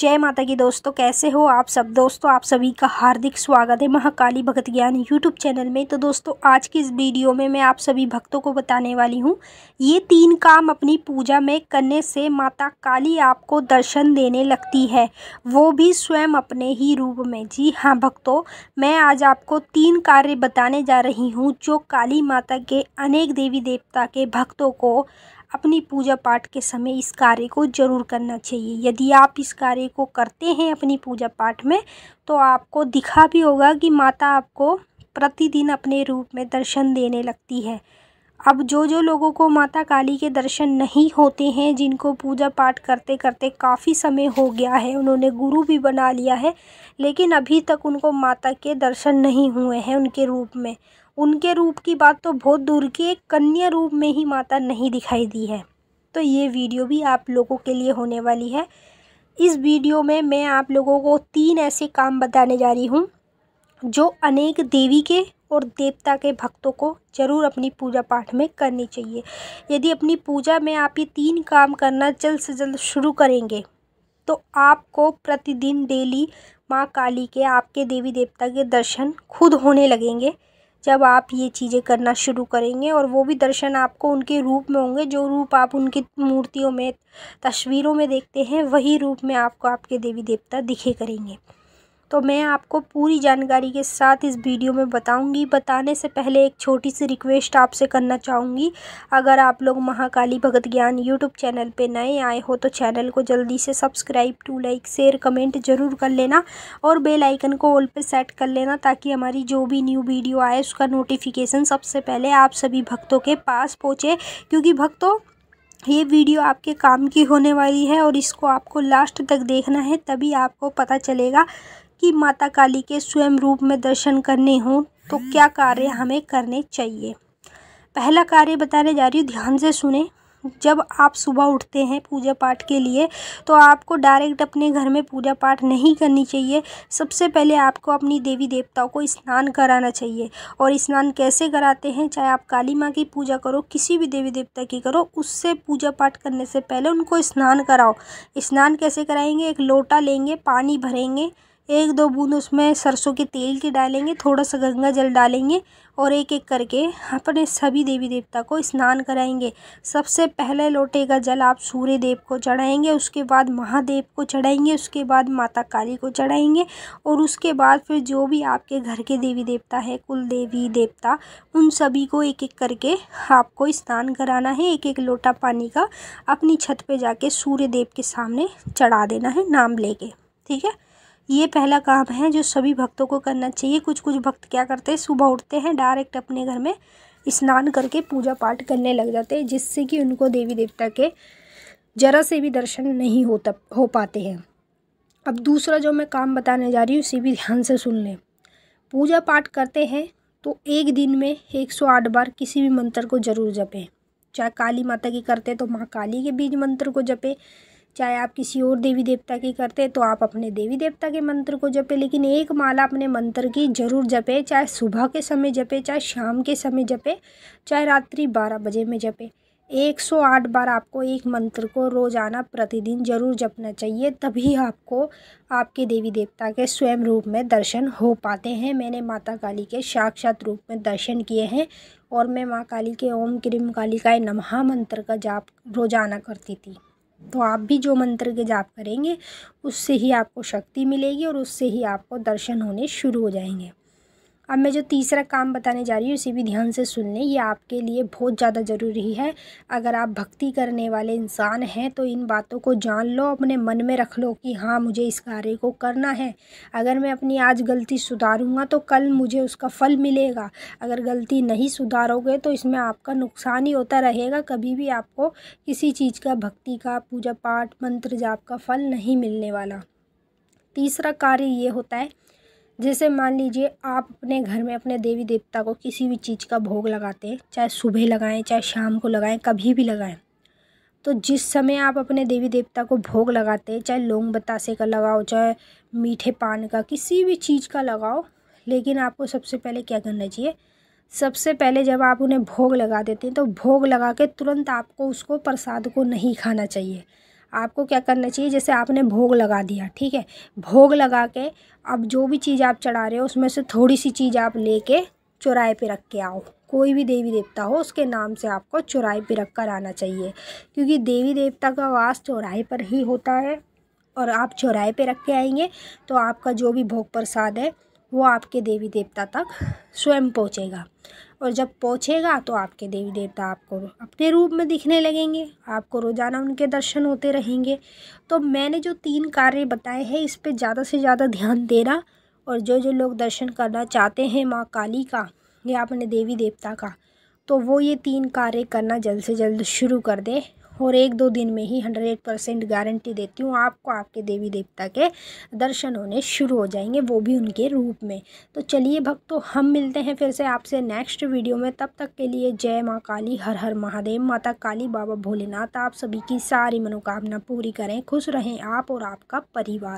जय माता की दोस्तों कैसे हो आप सब दोस्तों आप सभी का हार्दिक स्वागत है महाकाली भक्त ज्ञान यूट्यूब चैनल में तो दोस्तों आज की इस वीडियो में मैं आप सभी भक्तों को बताने वाली हूँ ये तीन काम अपनी पूजा में करने से माता काली आपको दर्शन देने लगती है वो भी स्वयं अपने ही रूप में जी हाँ भक्तों मैं आज आपको तीन कार्य बताने जा रही हूँ जो काली माता के अनेक देवी देवता के भक्तों को अपनी पूजा पाठ के समय इस कार्य को जरूर करना चाहिए यदि आप इस कार्य को करते हैं अपनी पूजा पाठ में तो आपको दिखा भी होगा कि माता आपको प्रतिदिन अपने रूप में दर्शन देने लगती है अब जो जो लोगों को माता काली के दर्शन नहीं होते हैं जिनको पूजा पाठ करते करते काफ़ी समय हो गया है उन्होंने गुरु भी बना लिया है लेकिन अभी तक उनको माता के दर्शन नहीं हुए हैं उनके रूप में उनके रूप की बात तो बहुत दूर की एक कन्या रूप में ही माता नहीं दिखाई दी है तो ये वीडियो भी आप लोगों के लिए होने वाली है इस वीडियो में मैं आप लोगों को तीन ऐसे काम बताने जा रही हूँ जो अनेक देवी के और देवता के भक्तों को ज़रूर अपनी पूजा पाठ में करनी चाहिए यदि अपनी पूजा में आप ये तीन काम करना जल्द से जल्द शुरू करेंगे तो आपको प्रतिदिन डेली माँ काली के आपके देवी देवता के दर्शन खुद होने लगेंगे जब आप ये चीज़ें करना शुरू करेंगे और वो भी दर्शन आपको उनके रूप में होंगे जो रूप आप उनकी मूर्तियों में तस्वीरों में देखते हैं वही रूप में आपको आपके देवी देवता दिखे करेंगे तो मैं आपको पूरी जानकारी के साथ इस वीडियो में बताऊंगी बताने से पहले एक छोटी सी रिक्वेस्ट आपसे करना चाहूँगी अगर आप लोग महाकाली भगत ज्ञान यूट्यूब चैनल पे नए आए हो तो चैनल को जल्दी से subscribe to like share comment ज़रूर कर लेना और बेलाइकन को ऑल पर सेट कर लेना ताकि हमारी जो भी न्यू वीडियो आए उसका नोटिफिकेशन सबसे पहले आप सभी भक्तों के पास पहुँचे क्योंकि भक्तों ये वीडियो आपके काम की होने वाली है और इसको आपको लास्ट तक देखना है तभी आपको पता चलेगा कि माता काली के स्वयं रूप में दर्शन करने हों तो क्या कार्य हमें करने चाहिए पहला कार्य बताने जा रही हूँ ध्यान से सुने जब आप सुबह उठते हैं पूजा पाठ के लिए तो आपको डायरेक्ट अपने घर में पूजा पाठ नहीं करनी चाहिए सबसे पहले आपको अपनी देवी देवताओं को स्नान कराना चाहिए और स्नान कैसे कराते हैं चाहे आप काली माँ की पूजा करो किसी भी देवी देवता की करो उससे पूजा पाठ करने से पहले उनको स्नान कराओ स्नान कैसे कराएंगे एक लोटा लेंगे पानी भरेंगे एक दो बूंद उसमें सरसों के तेल की डालेंगे थोड़ा सा गंगा जल डालेंगे और एक एक करके अपने सभी देवी देवता को स्नान कराएंगे सबसे पहले लोटे का जल आप सूर्य देव को चढ़ाएंगे उसके बाद महादेव को चढ़ाएंगे उसके बाद माता काली को चढ़ाएंगे और उसके बाद फिर जो भी आपके घर के देवी देवता है कुल देवी देवता उन सभी को एक एक करके आपको स्नान कराना है एक एक लोटा पानी का अपनी छत पर जाके सूर्य देव के सामने चढ़ा देना है नाम लेके ठीक है ये पहला काम है जो सभी भक्तों को करना चाहिए कुछ कुछ भक्त क्या करते हैं सुबह उठते हैं डायरेक्ट अपने घर में स्नान करके पूजा पाठ करने लग जाते हैं जिससे कि उनको देवी देवता के ज़रा से भी दर्शन नहीं होता हो पाते हैं अब दूसरा जो मैं काम बताने जा रही हूँ उसे भी ध्यान से सुन लें पूजा पाठ करते हैं तो एक दिन में एक सौ आठ बार किसी भी मंत्र को ज़रूर जपें चाहे काली माता की करते हैं तो माँ काली के बीज मंत्र को जपें चाहे आप किसी और देवी देवता की करते तो आप अपने देवी देवता के मंत्र को जपे लेकिन एक माला अपने मंत्र की जरूर जपे चाहे सुबह के समय जपे चाहे शाम के समय जपे चाहे रात्रि बारह बजे में जपे एक सौ आठ बार आपको एक मंत्र को रोज़ाना प्रतिदिन जरूर जपना चाहिए तभी आपको आपके देवी देवता के स्वयं रूप में दर्शन हो पाते हैं मैंने माता काली के साक्षात रूप में दर्शन किए हैं और मैं माँ काली के ओम क्रीम का नमहा मंत्र का जाप रोज़ाना करती थी तो आप भी जो मंत्र के जाप करेंगे उससे ही आपको शक्ति मिलेगी और उससे ही आपको दर्शन होने शुरू हो जाएंगे अब मैं जो तीसरा काम बताने जा रही हूँ उसे भी ध्यान से सुन लें ये आपके लिए बहुत ज़्यादा ज़रूरी है अगर आप भक्ति करने वाले इंसान हैं तो इन बातों को जान लो अपने मन में रख लो कि हाँ मुझे इस कार्य को करना है अगर मैं अपनी आज गलती सुधारूँगा तो कल मुझे उसका फल मिलेगा अगर गलती नहीं सुधारोगे तो इसमें आपका नुकसान ही होता रहेगा कभी भी आपको किसी चीज़ का भक्ति का पूजा पाठ मंत्र जाप का फल नहीं मिलने वाला तीसरा कार्य ये होता है जैसे मान लीजिए आप अपने घर में अपने देवी देवता को किसी भी चीज़ का भोग लगाते हैं चाहे सुबह लगाएं चाहे शाम को लगाएं कभी भी लगाएं तो जिस समय आप अपने देवी देवता को भोग लगाते हैं चाहे लौंग बतासे का लगाओ चाहे मीठे पान का किसी भी चीज़ का लगाओ लेकिन आपको सबसे पहले क्या करना चाहिए सबसे पहले जब आप उन्हें भोग लगा देते हैं तो भोग लगा के तुरंत आपको उसको प्रसाद को नहीं खाना चाहिए आपको क्या करना चाहिए जैसे आपने भोग लगा दिया ठीक है भोग लगा के अब जो भी चीज़ आप चढ़ा रहे हो उसमें से थोड़ी सी चीज़ आप लेके चौराहे पे रख के आओ कोई भी देवी देवता हो उसके नाम से आपको चौराहे पे रख कर आना चाहिए क्योंकि देवी देवता का वास चौराहे पर ही होता है और आप चौराहे पर रख के आएंगे तो आपका जो भी भोग प्रसाद है वो आपके देवी देवता तक स्वयं पहुँचेगा और जब पहुँचेगा तो आपके देवी देवता आपको अपने रूप में दिखने लगेंगे आपको रोज़ाना उनके दर्शन होते रहेंगे तो मैंने जो तीन कार्य बताए हैं इस पर ज़्यादा से ज़्यादा ध्यान देना और जो जो लोग दर्शन करना चाहते हैं माँ काली का या अपने देवी देवता का तो वो ये तीन कार्य करना जल्द से जल्द शुरू कर दें और एक दो दिन में ही हंड्रेड परसेंट गारंटी देती हूँ आपको आपके देवी देवता के दर्शन होने शुरू हो जाएंगे वो भी उनके रूप में तो चलिए भक्तों हम मिलते हैं फिर से आपसे नेक्स्ट वीडियो में तब तक के लिए जय माँ काली हर हर महादेव माता काली बाबा भोलेनाथ आप सभी की सारी मनोकामना पूरी करें खुश रहें आप और आपका परिवार